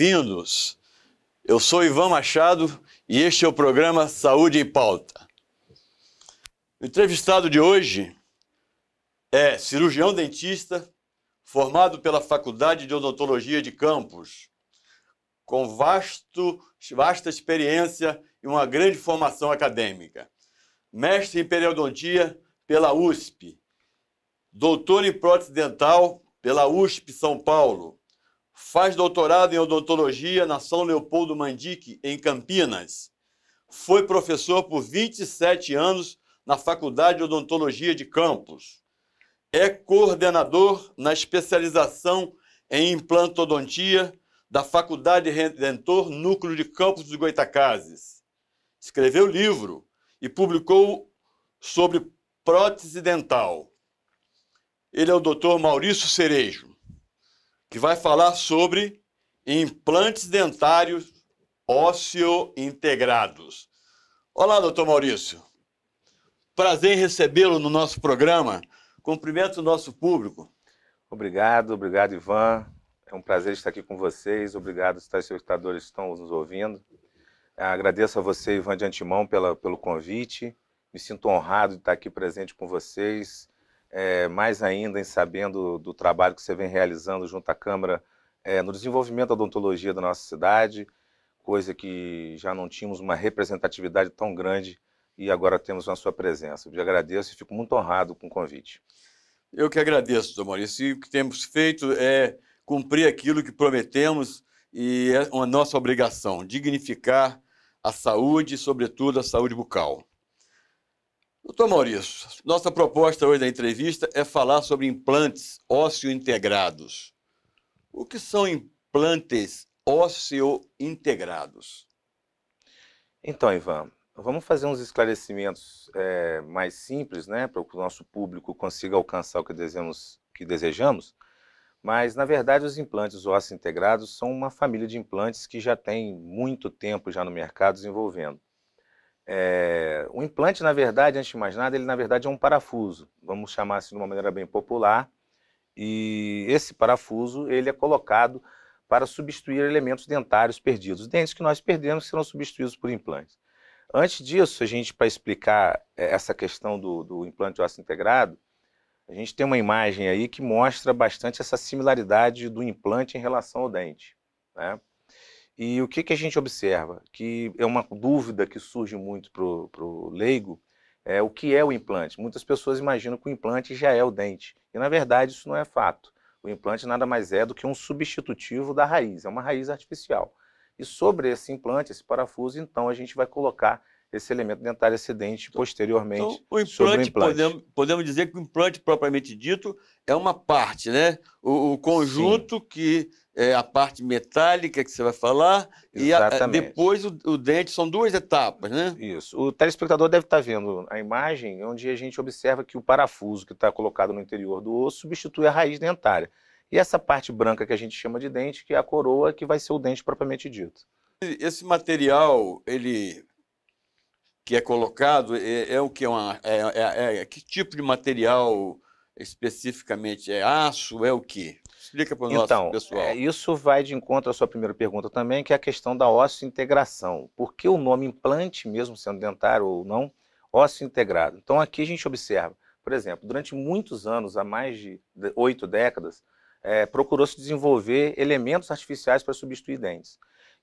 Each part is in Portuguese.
bem-vindos. Eu sou Ivan Machado e este é o programa Saúde em Pauta. O entrevistado de hoje é cirurgião dentista formado pela Faculdade de Odontologia de Campos, com vasto, vasta experiência e uma grande formação acadêmica. Mestre em periodontia pela USP, doutor em prótese dental pela USP São Paulo Faz doutorado em odontologia na São Leopoldo Mandique, em Campinas. Foi professor por 27 anos na Faculdade de Odontologia de Campos. É coordenador na especialização em implantodontia da Faculdade Redentor Núcleo de Campos dos Goitacazes. Escreveu livro e publicou sobre prótese dental. Ele é o doutor Maurício Cerejo que vai falar sobre implantes dentários ósseo-integrados. Olá, doutor Maurício. Prazer em recebê-lo no nosso programa. Cumprimento o nosso público. Obrigado, obrigado, Ivan. É um prazer estar aqui com vocês. Obrigado, os telespectadores que estão nos ouvindo. É, agradeço a você, Ivan, de antemão, pela, pelo convite. Me sinto honrado de estar aqui presente com vocês é, mais ainda em sabendo do trabalho que você vem realizando junto à Câmara é, no desenvolvimento da odontologia da nossa cidade, coisa que já não tínhamos uma representatividade tão grande e agora temos a sua presença. Eu te agradeço e fico muito honrado com o convite. Eu que agradeço, doutor Maurício. E o que temos feito é cumprir aquilo que prometemos e é uma nossa obrigação, dignificar a saúde, sobretudo a saúde bucal. Doutor Maurício, nossa proposta hoje da entrevista é falar sobre implantes ósseo-integrados. O que são implantes ósseo-integrados? Então, Ivan, vamos fazer uns esclarecimentos é, mais simples, né, para que o nosso público consiga alcançar o que, desejamos, que desejamos. Mas, na verdade, os implantes ósseo integrados são uma família de implantes que já tem muito tempo já no mercado desenvolvendo. É, o implante, na verdade, antes de mais nada, ele na verdade é um parafuso, vamos chamar assim de uma maneira bem popular. E esse parafuso ele é colocado para substituir elementos dentários perdidos. dentes que nós perdemos serão substituídos por implantes. Antes disso, a gente, para explicar é, essa questão do, do implante ósseo integrado, a gente tem uma imagem aí que mostra bastante essa similaridade do implante em relação ao dente. Né? E o que, que a gente observa? Que é uma dúvida que surge muito para o leigo, é o que é o implante. Muitas pessoas imaginam que o implante já é o dente. E, na verdade, isso não é fato. O implante nada mais é do que um substitutivo da raiz, é uma raiz artificial. E sobre esse implante, esse parafuso, então a gente vai colocar esse elemento dentário excedente então, posteriormente. Então, o implante, sobre o implante. Podemos, podemos dizer que o implante propriamente dito é uma parte, né? O, o conjunto Sim. que é, a parte metálica que você vai falar Exatamente. e a, é, depois o, o, dente. São duas etapas, né? Isso. O telespectador deve estar vendo a imagem onde a gente observa que o parafuso que está colocado no interior do osso substitui a raiz dentária. E essa parte branca que a gente chama de dente, que é a coroa, que vai ser o dente propriamente dito. Esse material, ele que é colocado, é, é o que? É uma, é, é, é, que tipo de material especificamente? É aço? É o que? Explica para o nosso então, pessoal. É, isso vai de encontro à sua primeira pergunta também, que é a questão da integração. Por que o nome implante, mesmo sendo dentário ou não, ósseo integrado? Então, aqui a gente observa, por exemplo, durante muitos anos, há mais de oito décadas, é, procurou-se desenvolver elementos artificiais para substituir dentes.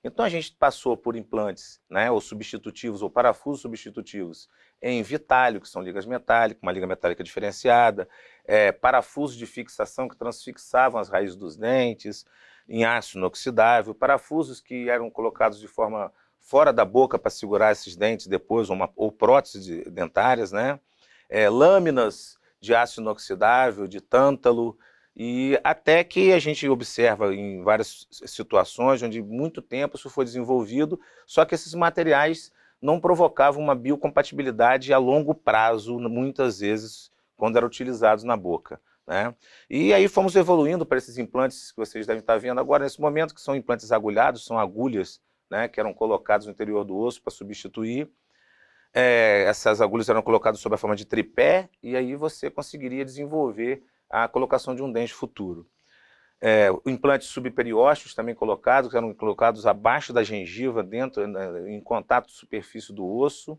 Então a gente passou por implantes, né, ou substitutivos, ou parafusos substitutivos, em vitalho, que são ligas metálicas, uma liga metálica diferenciada, é, parafusos de fixação que transfixavam as raízes dos dentes, em aço inoxidável, parafusos que eram colocados de forma fora da boca para segurar esses dentes depois, uma, ou próteses de, dentárias, né? É, lâminas de aço inoxidável, de tântalo, e até que a gente observa em várias situações onde muito tempo isso foi desenvolvido, só que esses materiais não provocava uma biocompatibilidade a longo prazo, muitas vezes, quando eram utilizados na boca. Né? E aí fomos evoluindo para esses implantes que vocês devem estar vendo agora nesse momento, que são implantes agulhados, são agulhas né, que eram colocados no interior do osso para substituir. É, essas agulhas eram colocadas sob a forma de tripé, e aí você conseguiria desenvolver a colocação de um dente futuro é, implantes subperiósteos também colocados, que eram colocados abaixo da gengiva, dentro, né, em contato com a superfície do osso.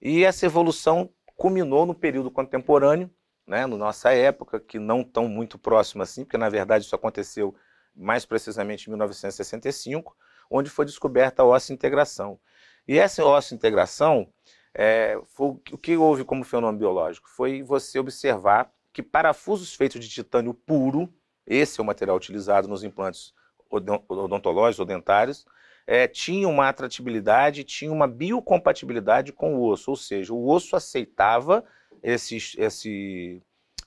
E essa evolução culminou no período contemporâneo, né, na nossa época, que não tão muito próximo assim, porque na verdade isso aconteceu mais precisamente em 1965, onde foi descoberta a óssea integração. E essa óssea integração, é, foi, o que houve como fenômeno biológico? Foi você observar que parafusos feitos de titânio puro, esse é o material utilizado nos implantes odontológicos ou dentários, é, tinha uma atratibilidade, tinha uma biocompatibilidade com o osso, ou seja, o osso aceitava esse, esse,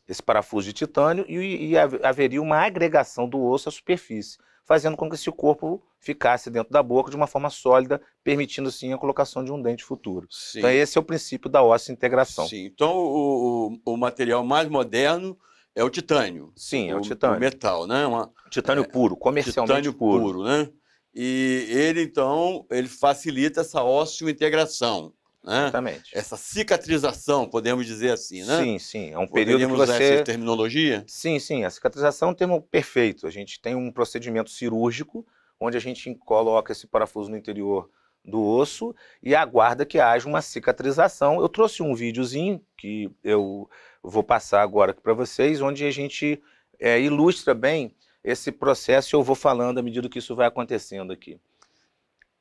esse parafuso de titânio e, e haveria uma agregação do osso à superfície, fazendo com que esse corpo ficasse dentro da boca de uma forma sólida, permitindo assim a colocação de um dente futuro. Sim. Então esse é o princípio da osso integração. Sim. Então o, o, o material mais moderno é o titânio. Sim, é o, o titânio. O metal, né? Uma, titânio é, puro, comercialmente titânio puro. puro, né? E ele, então, ele facilita essa integração, Né? Exatamente. Essa cicatrização, podemos dizer assim, né? Sim, sim. É um período Poderíamos que você... essa terminologia? Sim, sim. A cicatrização é um termo perfeito. A gente tem um procedimento cirúrgico onde a gente coloca esse parafuso no interior do osso e aguarda que haja uma cicatrização. Eu trouxe um videozinho que eu vou passar agora para vocês, onde a gente é, ilustra bem esse processo e eu vou falando à medida que isso vai acontecendo aqui.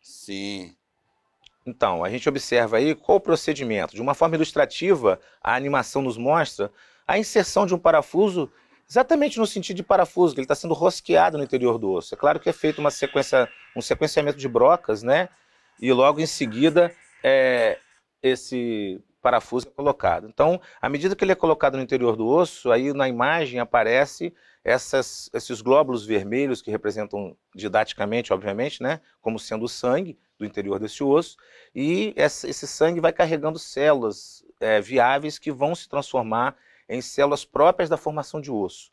Sim. Então, a gente observa aí qual o procedimento. De uma forma ilustrativa, a animação nos mostra a inserção de um parafuso exatamente no sentido de parafuso, que ele está sendo rosqueado no interior do osso. É claro que é feito uma sequência, um sequenciamento de brocas, né? e logo em seguida é, esse parafuso é colocado. Então, à medida que ele é colocado no interior do osso, aí na imagem aparece essas, esses glóbulos vermelhos que representam didaticamente, obviamente, né, como sendo o sangue do interior desse osso, e essa, esse sangue vai carregando células é, viáveis que vão se transformar em células próprias da formação de osso.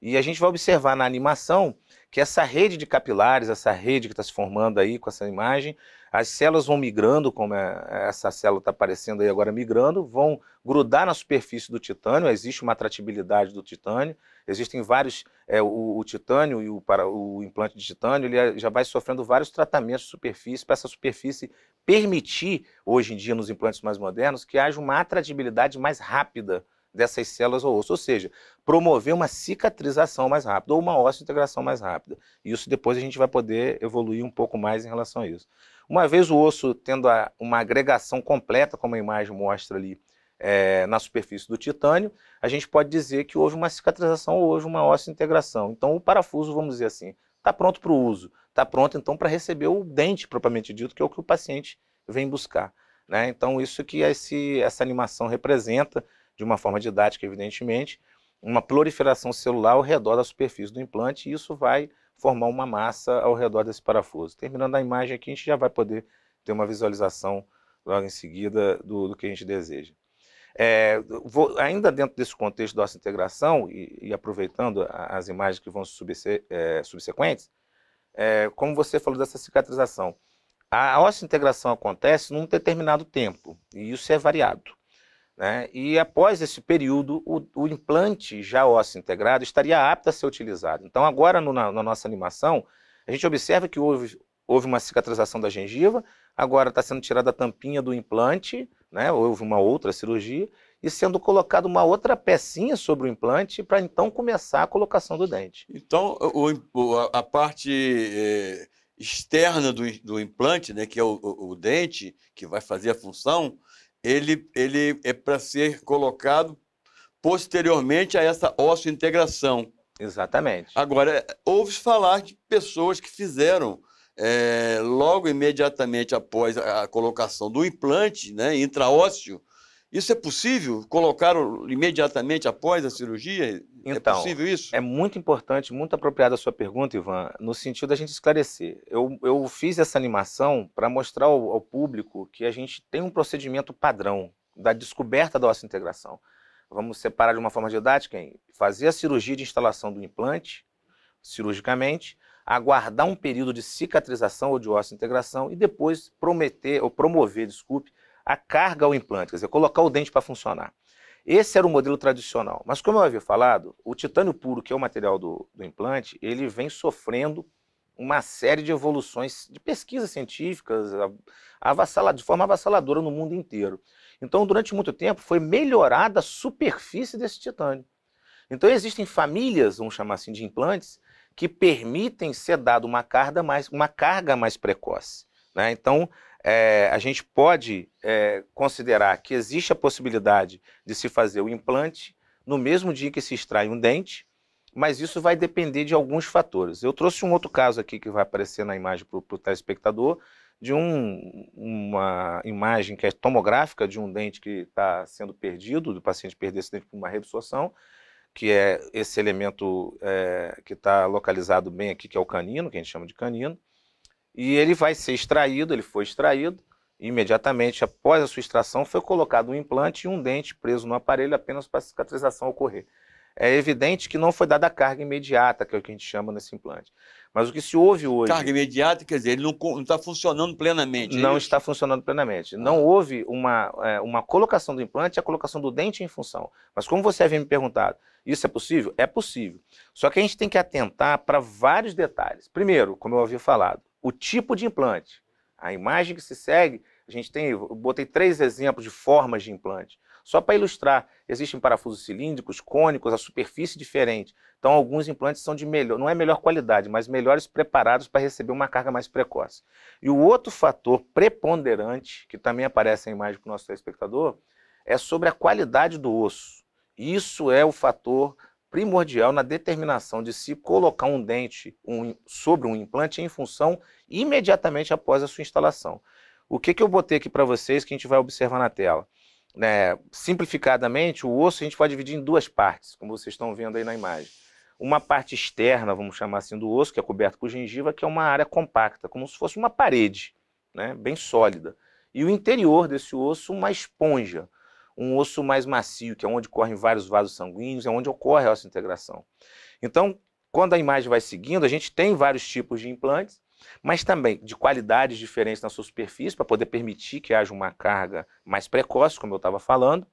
E a gente vai observar na animação que essa rede de capilares, essa rede que está se formando aí com essa imagem, as células vão migrando, como é, essa célula está aparecendo aí agora migrando, vão grudar na superfície do titânio, existe uma atratibilidade do titânio, existem vários, é, o, o, titânio e o, para, o implante de titânio, ele é, já vai sofrendo vários tratamentos de superfície, para essa superfície permitir, hoje em dia nos implantes mais modernos, que haja uma atratibilidade mais rápida dessas células ao osso, ou seja, promover uma cicatrização mais rápida ou uma osso integração mais rápida. Isso depois a gente vai poder evoluir um pouco mais em relação a isso. Uma vez o osso tendo a, uma agregação completa, como a imagem mostra ali, é, na superfície do titânio, a gente pode dizer que houve uma cicatrização ou houve uma óssea integração. Então o parafuso, vamos dizer assim, está pronto para o uso, está pronto então para receber o dente propriamente dito, que é o que o paciente vem buscar. Né? Então isso que esse, essa animação representa, de uma forma didática evidentemente, uma proliferação celular ao redor da superfície do implante e isso vai formar uma massa ao redor desse parafuso. Terminando a imagem aqui, a gente já vai poder ter uma visualização logo em seguida do, do que a gente deseja. É, vou, ainda dentro desse contexto da nossa integração, e, e aproveitando as imagens que vão ser é, subsequentes, é, como você falou dessa cicatrização, a, a integração acontece num determinado tempo, e isso é variado. Né? E após esse período, o, o, implante já ósseo integrado estaria apto a ser utilizado. Então, agora no, na, na, nossa animação, a gente observa que houve, houve uma cicatrização da gengiva, agora está sendo tirada a tampinha do implante, né? houve uma outra cirurgia, e sendo colocada uma outra pecinha sobre o implante para então começar a colocação do dente. Então, o, a, a parte. É, externa do, do implante, né, que é o, o dente que vai fazer a função, ele, ele é para ser colocado posteriormente a essa ossointegração. Exatamente. Agora, ouve falar de pessoas que fizeram é, logo imediatamente após a colocação do implante né, intraósseo, isso é possível? Colocar imediatamente após a cirurgia? É então, é possível isso? É muito importante, muito apropriada a sua pergunta, Ivan, no sentido da gente esclarecer. Eu, eu fiz essa animação para mostrar ao, ao público que a gente tem um procedimento padrão da descoberta da óssea integração. Vamos separar de uma forma didática hein? fazer a cirurgia de instalação do implante, cirurgicamente, aguardar um período de cicatrização ou de óssea integração e depois prometer, ou promover, desculpe, a carga ao implante, quer dizer, colocar o dente para funcionar. Esse era o modelo tradicional. Mas como eu havia falado, o titânio puro, que é o material do, do implante, ele vem sofrendo uma série de evoluções de pesquisas científicas de forma avassaladora no mundo inteiro. Então, durante muito tempo, foi melhorada a superfície desse titânio. Então, existem famílias, vamos chamar assim, de implantes, que permitem ser dado uma carga mais, uma carga mais precoce. Né? Então, é, a gente pode é, considerar que existe a possibilidade de se fazer o implante no mesmo dia que se extrai um dente, mas isso vai depender de alguns fatores. Eu trouxe um outro caso aqui que vai aparecer na imagem para o telespectador, de um, uma imagem que é tomográfica de um dente que está sendo perdido, do paciente perder esse dente por uma reabsorção, que é esse elemento é, que está localizado bem aqui, que é o canino, que a gente chama de canino e ele vai ser extraído, ele foi extraído, imediatamente após a sua extração foi colocado um implante e um dente preso no aparelho apenas para a cicatrização ocorrer. É evidente que não foi dada a carga imediata, que é o que a gente chama nesse implante. Mas o que se ouve hoje. Carga imediata, quer dizer, ele não está funcionando plenamente. É não está funcionando plenamente. Ah. Não houve uma, é, uma colocação do implante e a colocação do dente em função. Mas como você havia me perguntado, isso é possível? É possível. Só que a gente tem que atentar para vários detalhes. Primeiro, como eu havia falado, o tipo de implante. A imagem que se segue, a gente tem, eu botei três exemplos de formas de implante. Só para ilustrar, existem parafusos cilíndricos, cônicos, a superfície diferente. Então, alguns implantes são de melhor, não é melhor qualidade, mas melhores preparados para receber uma carga mais precoce. E o outro fator preponderante, que também aparece na imagem para o nosso telespectador, é sobre a qualidade do osso. Isso é o fator primordial na determinação de se colocar um dente um, sobre um implante em função imediatamente após a sua instalação. O que, que eu botei aqui para vocês que a gente vai observar na tela? Né, simplificadamente, o osso a gente pode dividir em duas partes, como vocês estão vendo aí na imagem. Uma parte externa, vamos chamar assim, do osso, que é coberto por gengiva, que é uma área compacta, como se fosse uma parede, né, bem sólida. E o interior desse osso, uma esponja, um osso mais macio, que é onde correm vários vasos sanguíneos, é onde ocorre a ossa integração. Então, quando a imagem vai seguindo, a gente tem vários tipos de implantes, mas também de qualidades diferentes na sua superfície, para poder permitir que haja uma carga mais precoce, como eu estava falando.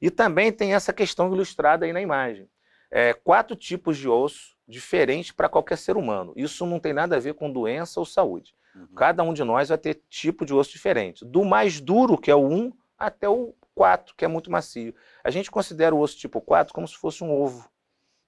E também tem essa questão ilustrada aí na imagem. É, quatro tipos de osso diferentes para qualquer ser humano. Isso não tem nada a ver com doença ou saúde. Uhum. Cada um de nós vai ter tipo de osso diferente. Do mais duro, que é o 1, até o 4, que é muito macio. A gente considera o osso tipo 4 como se fosse um ovo.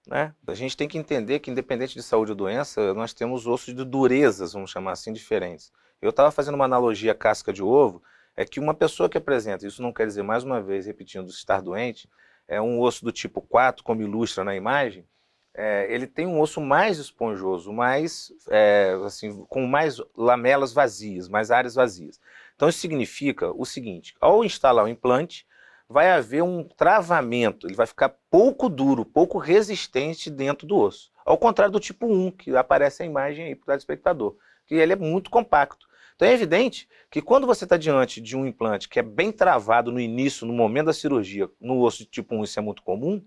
Né? A gente tem que entender que, independente de saúde ou doença, nós temos ossos de durezas, vamos chamar assim, diferentes. Eu estava fazendo uma analogia casca de ovo, é que uma pessoa que apresenta, isso não quer dizer, mais uma vez, repetindo, estar doente, é um osso do tipo 4, como ilustra na imagem, é, ele tem um osso mais esponjoso, mais, é, assim, com mais lamelas vazias, mais áreas vazias. Então, isso significa o seguinte: ao instalar o implante, vai haver um travamento, ele vai ficar pouco duro, pouco resistente dentro do osso. Ao contrário do tipo 1, que aparece a imagem aí para o espectador, que ele é muito compacto. Então é evidente que quando você está diante de um implante que é bem travado no início, no momento da cirurgia, no osso de tipo 1, isso é muito comum,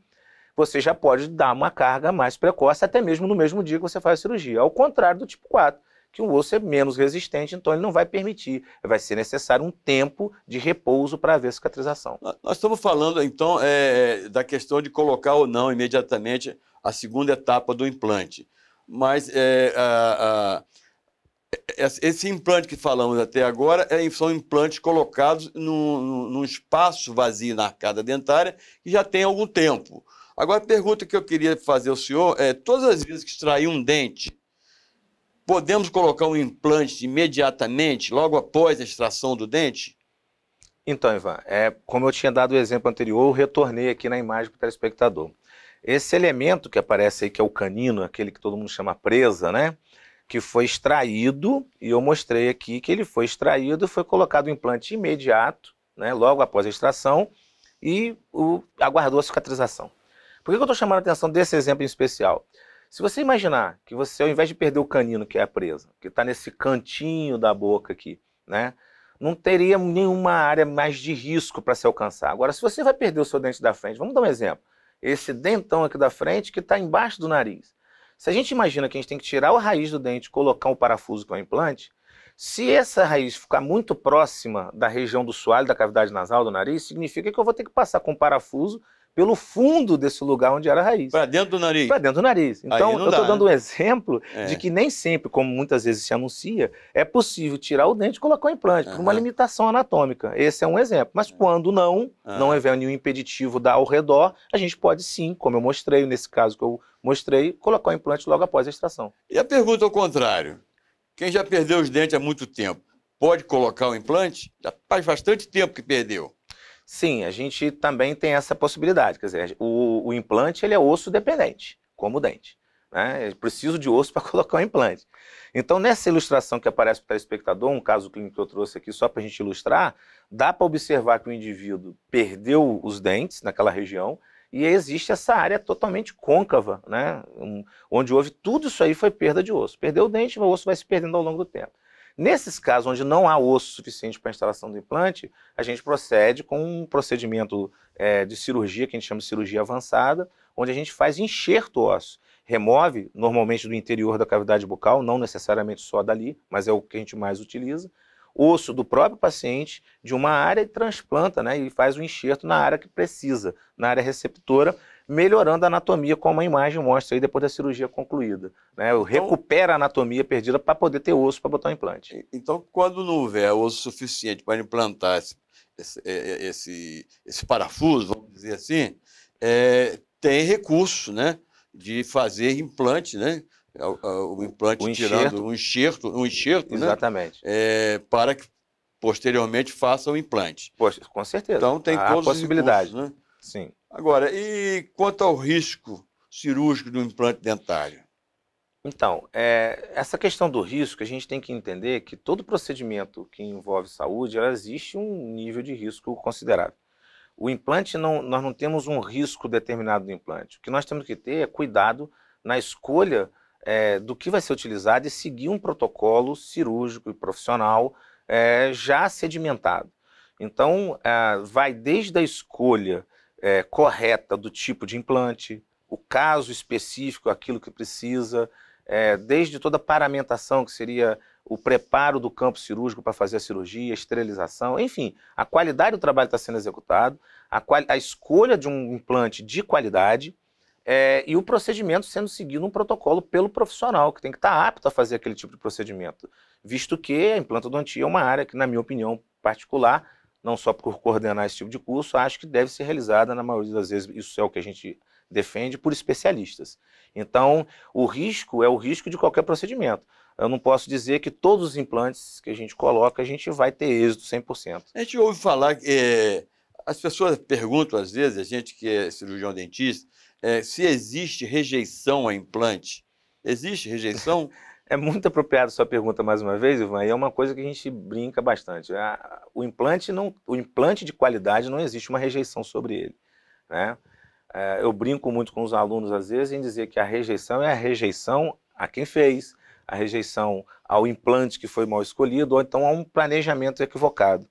você já pode dar uma carga mais precoce, até mesmo no mesmo dia que você faz a cirurgia, ao contrário do tipo 4, que o osso é menos resistente, então ele não vai permitir. Vai ser necessário um tempo de repouso para haver cicatrização. Nós estamos falando, então, é, é, da questão de colocar ou não imediatamente a segunda etapa do implante. Mas é, a, a, é, esse implante que falamos até agora é, são implantes colocados num, num espaço vazio na arcada dentária que já tem algum tempo. Agora, a pergunta que eu queria fazer ao senhor é: todas as vezes que extrair um dente, Podemos colocar um implante imediatamente, logo após a extração do dente? Então, Ivan, é, como eu tinha dado o exemplo anterior, eu retornei aqui na imagem para o telespectador. Esse elemento que aparece aí, que é o canino, aquele que todo mundo chama presa, né? Que foi extraído, e eu mostrei aqui que ele foi extraído, foi colocado o implante imediato, né? logo após a extração, e o, aguardou a cicatrização. Por que, que eu estou chamando a atenção desse exemplo em especial? Se você imaginar que você, ao invés de perder o canino que é a presa, que está nesse cantinho da boca aqui, né? Não teria nenhuma área mais de risco para se alcançar. Agora, se você vai perder o seu dente da frente, vamos dar um exemplo. Esse dentão aqui da frente que está embaixo do nariz. Se a gente imagina que a gente tem que tirar a raiz do dente colocar um parafuso que é um implante, se essa raiz ficar muito próxima da região do soalho, da cavidade nasal, do nariz, significa que eu vou ter que passar com o parafuso pelo fundo desse lugar onde era a raiz. Para dentro do nariz. Para dentro do nariz. Então, eu estou dando né? um exemplo é. de que nem sempre, como muitas vezes se anuncia, é possível tirar o dente e colocar o implante, uhum. por uma limitação anatômica. Esse é um exemplo. Mas é. quando não, uhum. não houver nenhum impeditivo da ao redor, a gente pode sim, como eu mostrei nesse caso que eu mostrei, colocar o implante logo após a extração. E a pergunta ao contrário. Quem já perdeu os dentes há muito tempo, pode colocar o implante? Já faz bastante tempo que perdeu. Sim, a gente também tem essa possibilidade. Quer dizer, o, o implante ele é osso dependente, como o dente. Né? Eu preciso de osso para colocar o implante. Então, nessa ilustração que aparece para o telespectador, um caso clínico que eu trouxe aqui só para a gente ilustrar, dá para observar que o indivíduo perdeu os dentes naquela região e existe essa área totalmente côncava, né? Um, onde houve tudo isso aí foi perda de osso. Perdeu o dente, o osso vai se perdendo ao longo do tempo. Nesses casos onde não há osso suficiente para a instalação do implante, a gente procede com um procedimento é, de cirurgia, que a gente chama de cirurgia avançada, onde a gente faz enxerto ósseo. Remove, normalmente do interior da cavidade bucal, não necessariamente só dali, mas é o que a gente mais utiliza, osso do próprio paciente de uma área e transplanta né, e faz o um enxerto na área que precisa, na área receptora, melhorando a anatomia, como a imagem mostra aí depois da cirurgia concluída. Né? Então, recupera a anatomia perdida para poder ter osso para botar o implante. Então, quando não houver osso suficiente para implantar esse, esse, é, é, esse, esse, parafuso, vamos dizer assim, é, tem recurso né, de fazer implante, né? É o implante o enxerto. tirando um enxerto, um enxerto, né? Exatamente. Né? É, para que posteriormente faça o implante. Poxa, com certeza. Então tem Há possibilidades, né? Sim. Agora, e quanto ao risco cirúrgico do implante dentário? Então, é, essa questão do risco, a gente tem que entender que todo procedimento que envolve saúde, ela existe um nível de risco considerável. O implante, não, nós não temos um risco determinado do implante. O que nós temos que ter é cuidado na escolha é, do que vai ser utilizado e seguir um protocolo cirúrgico e profissional é, já sedimentado. Então, é, vai desde a escolha é, correta do tipo de implante, o caso específico, aquilo que precisa, é, desde toda a paramentação, que seria o preparo do campo cirúrgico para fazer a cirurgia, a esterilização, enfim, a qualidade do trabalho está sendo executado, a, a, escolha de um implante de qualidade é, e o procedimento sendo seguido um protocolo pelo profissional, que tem que estar tá apto a fazer aquele tipo de procedimento, visto que a implantodontia é uma área que, na minha opinião particular, não só por coordenar esse tipo de curso, acho que deve ser realizada, na maioria das vezes, isso é o que a gente defende, por especialistas. Então, o risco é o risco de qualquer procedimento. Eu não posso dizer que todos os implantes que a gente coloca, a gente vai ter êxito 100%. A gente ouve falar, é, as pessoas perguntam às vezes, a gente que é cirurgião dentista, é, se existe rejeição a implante. Existe rejeição? É muito apropriada sua pergunta mais uma vez, Ivan, e é uma coisa que a gente brinca bastante. Né? O implante, não, o implante de qualidade não existe uma rejeição sobre ele. Né? É, eu brinco muito com os alunos, às vezes, em dizer que a rejeição é a rejeição a quem fez, a rejeição ao implante que foi mal escolhido, ou então a um planejamento equivocado.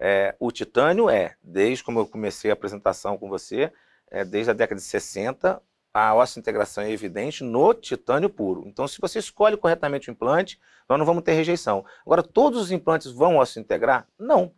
É, o titânio é, desde como eu comecei a apresentação com você, é, desde a década de 60, a integração é evidente no titânio puro. Então, se você escolhe corretamente o implante, nós não vamos ter rejeição. Agora, todos os implantes vão integrar? Não,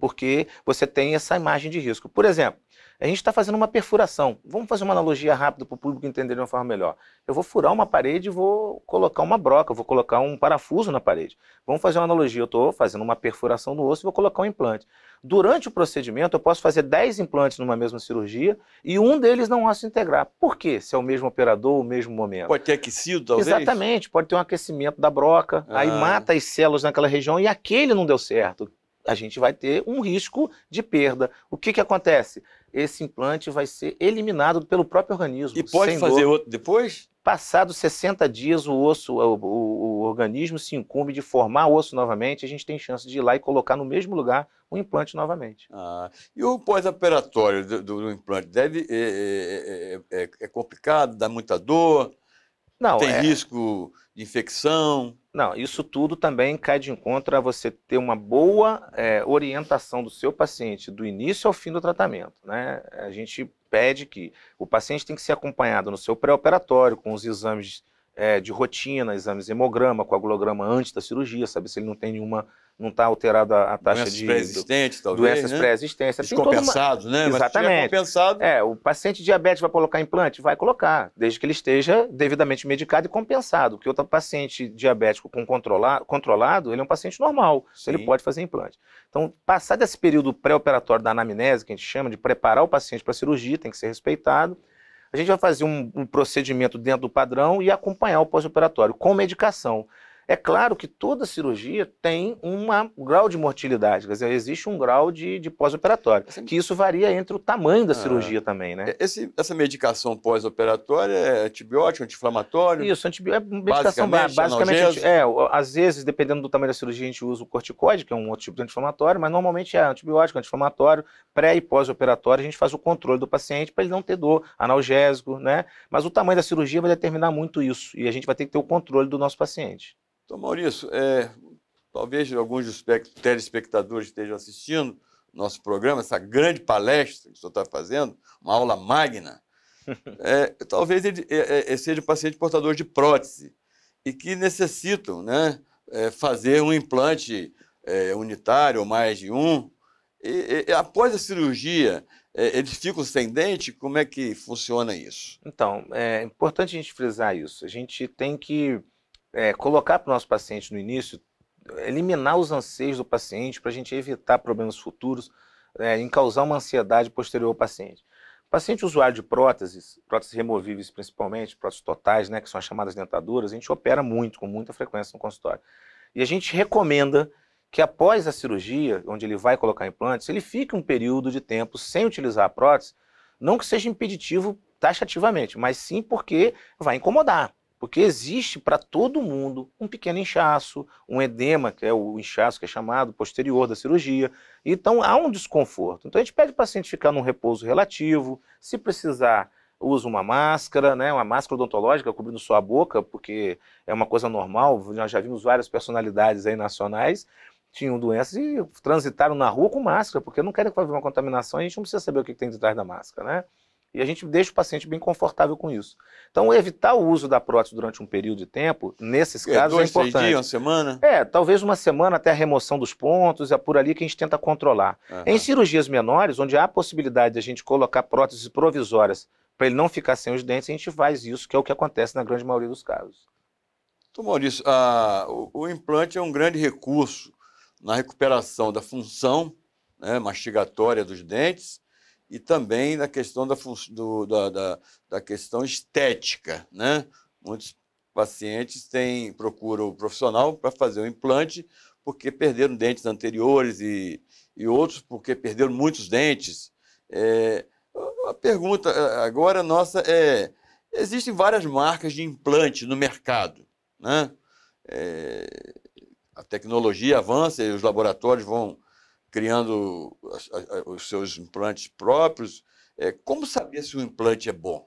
porque você tem essa imagem de risco. Por exemplo, a gente está fazendo uma perfuração. Vamos fazer uma analogia rápida para o público entender de uma forma melhor. Eu vou furar uma parede e vou colocar uma broca, vou colocar um parafuso na parede. Vamos fazer uma analogia. Eu estou fazendo uma perfuração no osso e vou colocar um implante. Durante o procedimento, eu posso fazer 10 implantes numa mesma cirurgia e um deles não osso integrar. Por quê? Se é o mesmo operador, o mesmo momento. Pode ter aquecido, talvez? Exatamente. Pode ter um aquecimento da broca, ah. aí mata as células naquela região e aquele não deu certo a gente vai ter um risco de perda. O que, que acontece? esse implante vai ser eliminado pelo próprio organismo. E pode fazer dor. outro depois? Passados 60 dias, o osso, o, o, o, organismo se incumbe de formar osso novamente, a gente tem chance de ir lá e colocar no mesmo lugar o implante novamente. Ah, e o pós-operatório do, do, implante deve é, é, é, é, é complicado, dá muita dor? Não, tem é... risco de infecção. Não, isso tudo também cai de encontro a você ter uma boa é, orientação do seu paciente do início ao fim do tratamento. Né? A gente pede que o paciente tem que ser acompanhado no seu pré-operatório com os exames é, de rotina, exames hemograma, coagulograma antes da cirurgia, saber se ele não tem nenhuma não está alterada a taxa doenças de. Pré-existentes, talvez. Doenças né? pré-existentes. Assim Descompensado, uma... né? Exatamente. compensado. É, o paciente diabético vai colocar implante? Vai colocar, desde que ele esteja devidamente medicado e compensado. Porque outro paciente diabético com controla... controlado, ele é um paciente normal, Sim. ele pode fazer implante. Então, passar desse período pré-operatório da anamnese, que a gente chama de preparar o paciente para a cirurgia, tem que ser respeitado. A gente vai fazer um, um procedimento dentro do padrão e acompanhar o pós-operatório com medicação. É claro que toda cirurgia tem uma, um grau de mortalidade, quer dizer, existe um grau de, de pós-operatório, que isso varia entre o tamanho da ah, cirurgia também, né? Esse, essa medicação pós-operatória é antibiótico, anti-inflamatório? Isso, é medicação basicamente, basicamente analgésico. é, às vezes, dependendo do tamanho da cirurgia, a gente usa o corticoide, que é um outro tipo de anti-inflamatório, mas normalmente é antibiótico, anti-inflamatório, pré e pós-operatório, a gente faz o controle do paciente para ele não ter dor, analgésico, né? Mas o tamanho da cirurgia vai determinar muito isso, e a gente vai ter que ter o controle do nosso paciente. Então, Maurício, é, talvez alguns dos telespectadores estejam assistindo nosso programa, essa grande palestra que o senhor está fazendo, uma aula magna. É, talvez ele é, é seja paciente portador de prótese e que necessitam né, é, fazer um implante é, unitário ou mais de um. E, e, após a cirurgia, eles ficam sem dente? Como é que funciona isso? Então, é importante a gente frisar isso. A gente tem que é, colocar para o nosso paciente no início, eliminar os anseios do paciente para a gente evitar problemas futuros é, em causar uma ansiedade posterior ao paciente. O paciente usuário de próteses, próteses removíveis principalmente, próteses totais, né, que são as chamadas dentaduras, a gente opera muito, com muita frequência no consultório. E a gente recomenda que após a cirurgia, onde ele vai colocar implantes, ele fique um período de tempo sem utilizar a prótese, não que seja impeditivo taxativamente, mas sim porque vai incomodar. Porque existe para todo mundo um pequeno inchaço, um edema, que é o inchaço que é chamado posterior da cirurgia. Então há um desconforto. Então a gente pede para o paciente ficar num repouso relativo, se precisar usa uma máscara, né, uma máscara odontológica cobrindo sua boca, porque é uma coisa normal, nós já vimos várias personalidades aí nacionais, tinham doenças e transitaram na rua com máscara, porque não querem fazer uma contaminação, a gente não precisa saber o que tem detrás da máscara, né? E a gente deixa o paciente bem confortável com isso. Então, evitar o uso da prótese durante um período de tempo, nesses é, casos, é dois, é importante. Três dias, uma semana? É, talvez uma semana até a remoção dos pontos, é por ali que a gente tenta controlar. Uhum. Em cirurgias menores, onde há a possibilidade de a gente colocar próteses provisórias para ele não ficar sem os dentes, a gente faz isso, que é o que acontece na grande maioria dos casos. Então, Maurício, a, o, o implante é um grande recurso na recuperação da função né, mastigatória dos dentes e também na questão da, do, da, da, da, questão estética. Né? Muitos pacientes têm, procuram o profissional para fazer o implante porque perderam dentes anteriores e, e outros porque perderam muitos dentes. É, a pergunta agora nossa é: existem várias marcas de implante no mercado. Né? É, a tecnologia avança e os laboratórios vão criando os seus implantes próprios. É, como saber se o implante é bom?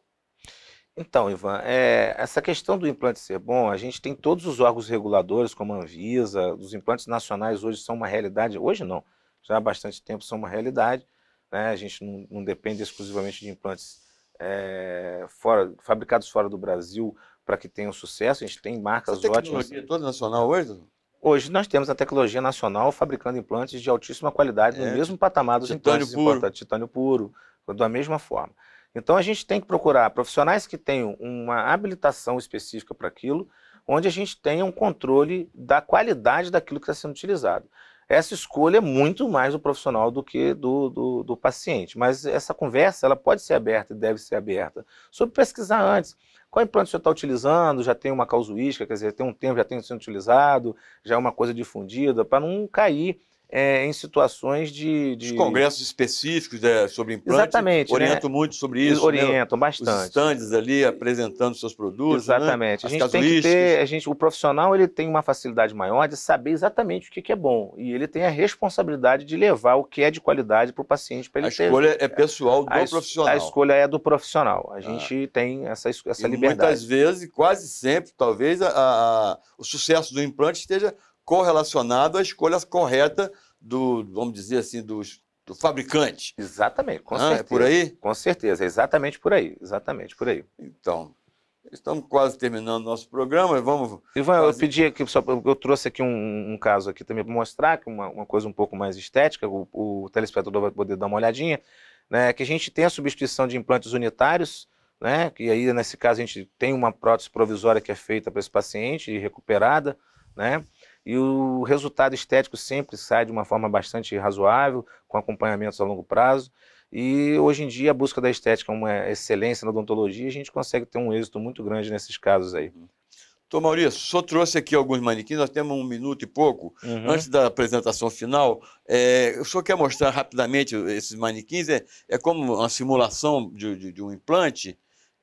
Então, Ivan, é, essa questão do implante ser bom, a gente tem todos os órgãos reguladores, como a Anvisa, os implantes nacionais hoje são uma realidade, hoje não, já há bastante tempo são uma realidade, né? a gente não, não, depende exclusivamente de implantes é, fora, fabricados fora do Brasil para que tenham sucesso, a gente tem marcas essa A tecnologia ótimas. É toda nacional hoje? Hoje nós temos a tecnologia nacional fabricando implantes de altíssima qualidade, é. no mesmo patamar dos titânio implantes puro. titânio puro, da mesma forma. Então a gente tem que procurar profissionais que tenham uma habilitação específica para aquilo, onde a gente tenha um controle da qualidade daquilo que está sendo utilizado essa escolha é muito mais do profissional do que do, do, do, paciente. Mas essa conversa ela pode ser aberta e deve ser aberta. Sobre pesquisar antes. Qual é implante você está utilizando? Já tem uma causuística, quer dizer, tem um tempo, já tem sendo utilizado, já é uma coisa difundida, para não cair é, em situações de, de... congressos específicos né, sobre implantes. Exatamente. Orientam né? muito sobre isso. Né? Orientam né? bastante. Os stands ali apresentando seus produtos. Né? Exatamente. A gente tem que ter, a gente, o profissional ele tem uma facilidade maior de saber exatamente o que, que é bom e ele tem a responsabilidade de levar o que é de qualidade para o paciente para ele a ter. A escolha é pessoal do a, profissional. A escolha é do profissional. A ah. gente ah. tem essa essa e liberdade. Muitas vezes, quase sempre, talvez a, a, o sucesso do implante esteja correlacionado à escolha correta do, vamos dizer assim, dos, do fabricante. Exatamente, com ah, certeza. É por aí? Com certeza, é exatamente por aí, exatamente por aí. Então, estamos quase terminando nosso programa, vamos... Ivan, fazer... eu pedi aqui, só, eu trouxe aqui um, um caso aqui também para mostrar, que é uma, uma coisa um pouco mais estética, o, o telespectador vai poder dar uma olhadinha, né, que a gente tem a substituição de implantes unitários, né, que aí nesse caso a gente tem uma prótese provisória que é feita para esse paciente e recuperada, né, e o resultado estético sempre sai de uma forma bastante razoável, com acompanhamentos a longo prazo. E hoje em dia a busca da estética é uma excelência na odontologia, a gente consegue ter um êxito muito grande nesses casos aí. Uhum. Tô Maurício, só trouxe aqui alguns manequins, nós temos um minuto e pouco. Uhum. Antes da apresentação final, é, o senhor quer mostrar rapidamente esses manequins? É, é como uma simulação de, de, de um implante,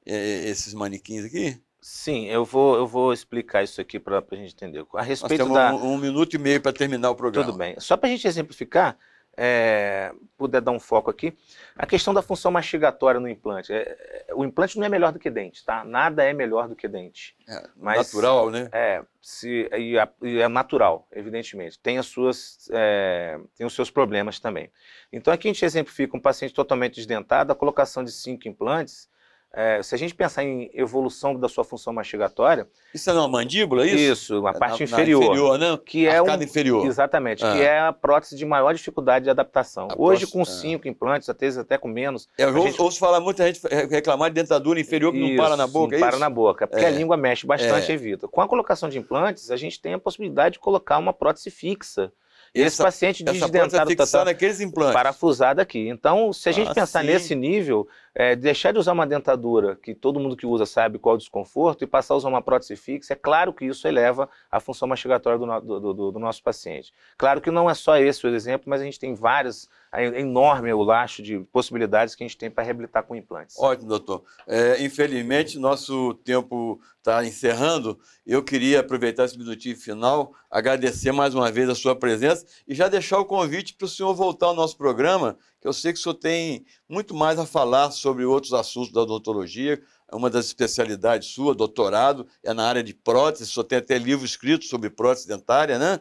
é, é esses manequins aqui? Sim, eu vou, eu vou explicar isso aqui para a gente entender. A respeito Nós temos da... um, um minuto e meio para terminar o programa. Tudo bem. Só para a gente exemplificar, é, puder dar um foco aqui, a questão da função mastigatória no implante. É, é, o implante não é melhor do que dente, tá? Nada é melhor do que dente. É, Mas, natural, né? É, se, e, é, natural, evidentemente. Tem, as suas, é, tem os seus problemas também. Então aqui a gente exemplifica um paciente totalmente desdentado, a colocação de cinco implantes, é, se a gente pensar em evolução da sua função mastigatória. Isso é uma mandíbula, é isso? Isso, uma é parte na, inferior. Na inferior, né? Que é um, inferior. Exatamente, ah. que é a prótese de maior dificuldade de adaptação. A Hoje, com é. cinco implantes, às vezes até com menos. Eu ouço, gente... ouço falar muita gente reclamar de dentadura inferior que isso, não para na boca. Não é para na boca, porque é. a língua mexe bastante, é. evita. Com a colocação de implantes, a gente tem a possibilidade de colocar uma prótese fixa esse essa, paciente desdentado está parafusada parafusado aqui. Então, se a gente ah, pensar sim. nesse nível, é, deixar de usar uma dentadura, que todo mundo que usa sabe qual é o desconforto, e passar a usar uma prótese fixa, é claro que isso eleva a função mastigatória do, no, do, do, do nosso paciente. Claro que não é só esse o exemplo, mas a gente tem várias, é enorme o laço de possibilidades que a gente tem para reabilitar com implantes. Ótimo, doutor. É, infelizmente, nosso tempo está encerrando. Eu queria aproveitar esse minutinho final, agradecer mais uma vez a sua presença e já deixar o convite para o senhor voltar ao nosso programa, que eu sei que o senhor tem muito mais a falar sobre outros assuntos da odontologia, é uma das especialidades sua, doutorado, é na área de prótese, o senhor tem até livro escrito sobre prótese dentária, né?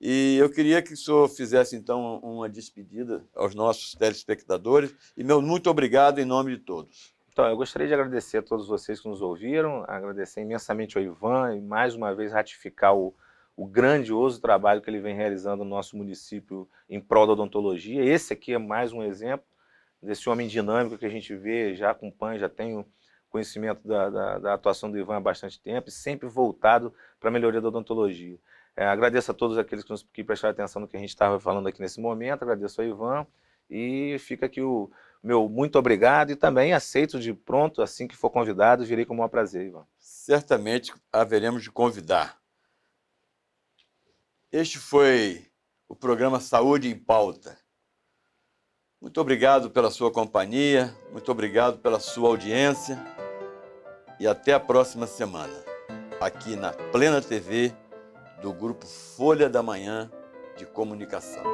E eu queria que o senhor fizesse, então, uma despedida aos nossos telespectadores. E meu muito obrigado em nome de todos. Então, eu gostaria de agradecer a todos vocês que nos ouviram, agradecer imensamente ao Ivan e mais uma vez ratificar o, o grandioso trabalho que ele vem realizando no nosso município em prol da odontologia. Esse aqui é mais um exemplo desse homem dinâmico que a gente vê, já acompanha, já o conhecimento da, da, da, atuação do Ivan há bastante tempo e sempre voltado para a melhoria da odontologia. É, agradeço a todos aqueles que, nos, que prestaram atenção no que a gente estava falando aqui nesse momento, agradeço ao Ivan e fica aqui o meu muito obrigado e também aceito de pronto, assim que for convidado, virei com o maior prazer, Ivan. Certamente haveremos de convidar. Este foi o programa Saúde em Pauta. Muito obrigado pela sua companhia, muito obrigado pela sua audiência e até a próxima semana, aqui na Plena TV do grupo Folha da Manhã de Comunicação.